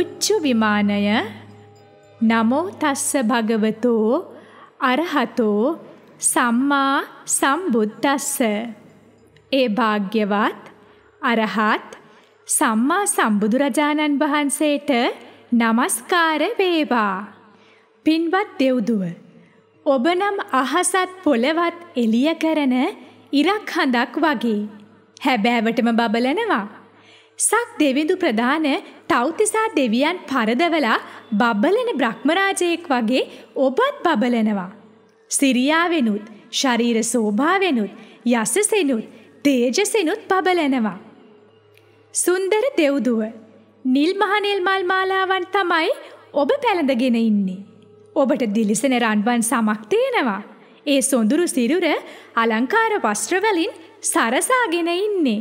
උච්චු විමානය නමෝ තස්ස භගවතෝ අරහතෝ සම්මා සම්බුද්දස්ස ඒ භාග්‍යවත් අරහත් සම්මා සම්බුදුරජාණන් වහන්සේට নমස්කාර වේවා පින්වත් දෙව්දුව ඔබ නම් අහසත් පොළවත් එළිය කරන ඉරක් හඳක් වගේ හැබෑවටම බබලනවා සක් දෙවිඳු ප්‍රධාන තෞතිසා දෙවියන් පරදවලා බබලන බ්‍රහ්මරාජයෙක් වගේ ඔබත් බබලනවා. සිරියාවෙනුත් ශරීර සෝභාවෙනුත් යසසෙනුත් තේජසෙනුත් බබලනවා. සුන්දර දෙව්දුව නිල් මහනෙල් මල් මාලාවන් තමයි ඔබ පැළඳගෙන ඉන්නේ. ඔබට දිලිසෙන රන්වන් සමක් තියෙනවා. ඒ සොඳුරු සිරුර අලංකාර වස්ත්‍රවලින් සරසාගෙන ඉන්නේ.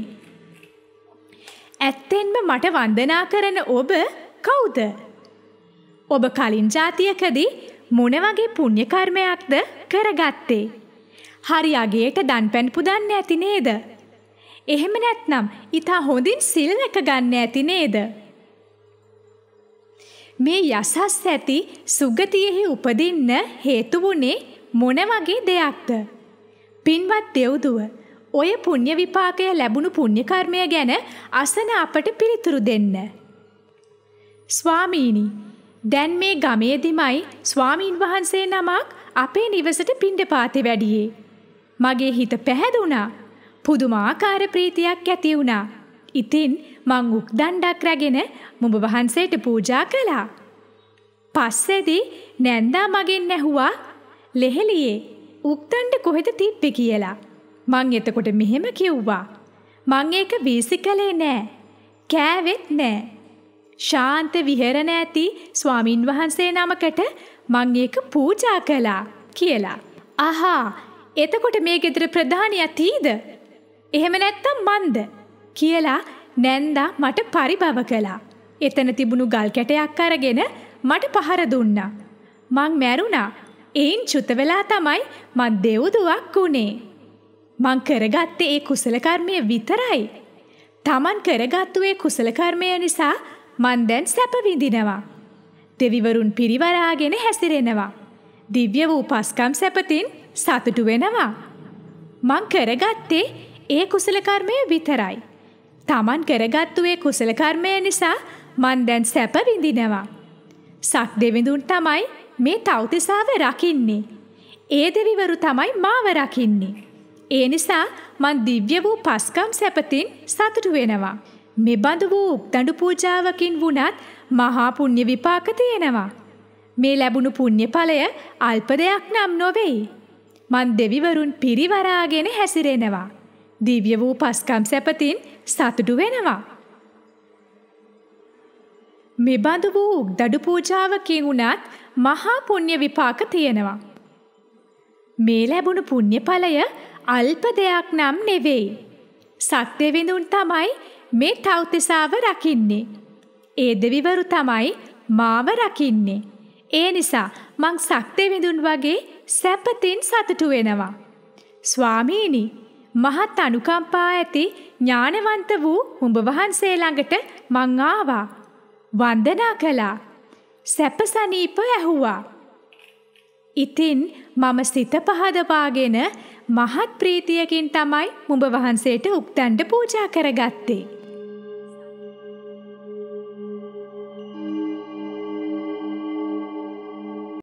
ඇත්තෙන්ම මට වන්දනා කරන ඔබ කවුද? ඔබ කලින් જાතියකදී මොන වගේ පුණ්‍ය කර්මයක්ද කරගත්තේ? හරි අගේට දන්පැන් පුදන්න ඇති නේද? එහෙම නැත්නම් ඊට හොඳින් සිල් රැක ගන්න ඇති නේද? මේ යසස් ඇති සුගතියෙහි උපදින්න හේතු වුණේ මොන වගේ දෙයක්ද? පින්වත් දෙව්දුව ඔය පුණ්‍ය විපාකය ලැබුණු පුණ්‍ය කර්මය ගැන අසන අපට පිළිතුරු දෙන්න. ස්වාමීනි, දැන් මේ ගමේදිමයි ස්වාමීන් වහන්සේ නමක් අපේ නිවසට පිණ්ඩපාතේ වැඩියේ. මගේ හිත පැහැදුණා. පුදුමාකාර ප්‍රීතියක් ඇති වුණා. ඉතින් මං උක් දණ්ඩක් රැගෙන මුඹ වහන්සේට පූජා කළා. පස්සේදී නැන්දා මගෙන් ඇහුවා ලෙහෙලියේ උක්දණ්ඩ කොහෙද තිබ්බේ කියලා. මං එතකොට මෙහෙම කිව්වා. මං ඒක වීසි කළේ නෑ. කෑවෙත් නෑ. ශාන්ත විහෙරණ ඇති ස්වාමින් වහන්සේ නමකට මං ඒක පූජා කළා කියලා. අහා එතකොට මේ ගෙදර ප්‍රධානියා තීද? එහෙම නැත්තම් මන්ද? කියලා නැන්දා මට පරිභව කළා. එතන තිබුණු ගල් කැටයක් අරගෙන මට පහර දුන්නා. මං මැරුණා. එයින් චුත වෙලා තමයි මත් දෙව්දුවක් වුණේ. මං කරගත්තේ ඒ කුසල කර්මය විතරයි. Taman කරගත්තු ඒ කුසල කර්මය නිසා මං දැන් සැප විඳිනවා. දෙවිවරුන් පිරිවරාගෙන හැසිරෙනවා. දිව්‍ය වූ පස්කම් සැපතින් සතුටු වෙනවා. මං කරගත්තේ ඒ කුසල කර්මය විතරයි. Taman කරගත්තු ඒ කුසල කර්මය නිසා මං දැන් සැප විඳිනවා. සක් දෙවිඳුන් තමයි මේ තෞතිසාව රකින්නේ. ඒ දෙවිවරු තමයි මාව රකින්නේ. ඒ නිසා මන් දිව්‍ය වූ පස්කම් සැපතින් සතුටු වෙනවා. මෙබඳු වූ උක්දඬු පූජාවකින් වුණත් මහා පුණ්‍ය විපාක තියෙනවා. මේ ලැබුණු පුණ්‍ය ඵලය අල්ප දෙයක් නම් නොවේයි. මන් දෙවිවරුන් පිරිවරාගෙන හැසිරෙනවා. දිව්‍ය වූ පස්කම් සැපතින් සතුටු වෙනවා. මෙබඳු වූ දඩු පූජාවකින් වුණත් මහා පුණ්‍ය විපාක තියෙනවා. මේ ලැබුණු පුණ්‍ය ඵලය අල්ප දෙයක් නම් නෙවෙයි. සත්‍යවිඳුන් තමයි මේ තෞතිසාව රකින්නේ. ඒ දෙවිවරු තමයි මාව රකින්නේ. ඒ නිසා මං සත්‍යවිඳුන් වගේ සැපතින් සතුටු වෙනවා. ස්වාමීනි, මහත් අනුකම්පා ඇති ඥානවන්ත වූ උඹ වහන්සේ ළඟට මං ආවා. වන්දනා කළා. සැපසනීප ඇහුවා. ඉතින් මම සිත පහදවාගෙන මහත් ප්‍රීතියකින් තමයි මුඹ වහන්සේට උක්තන්ඩ පූජා කරගත්තේ.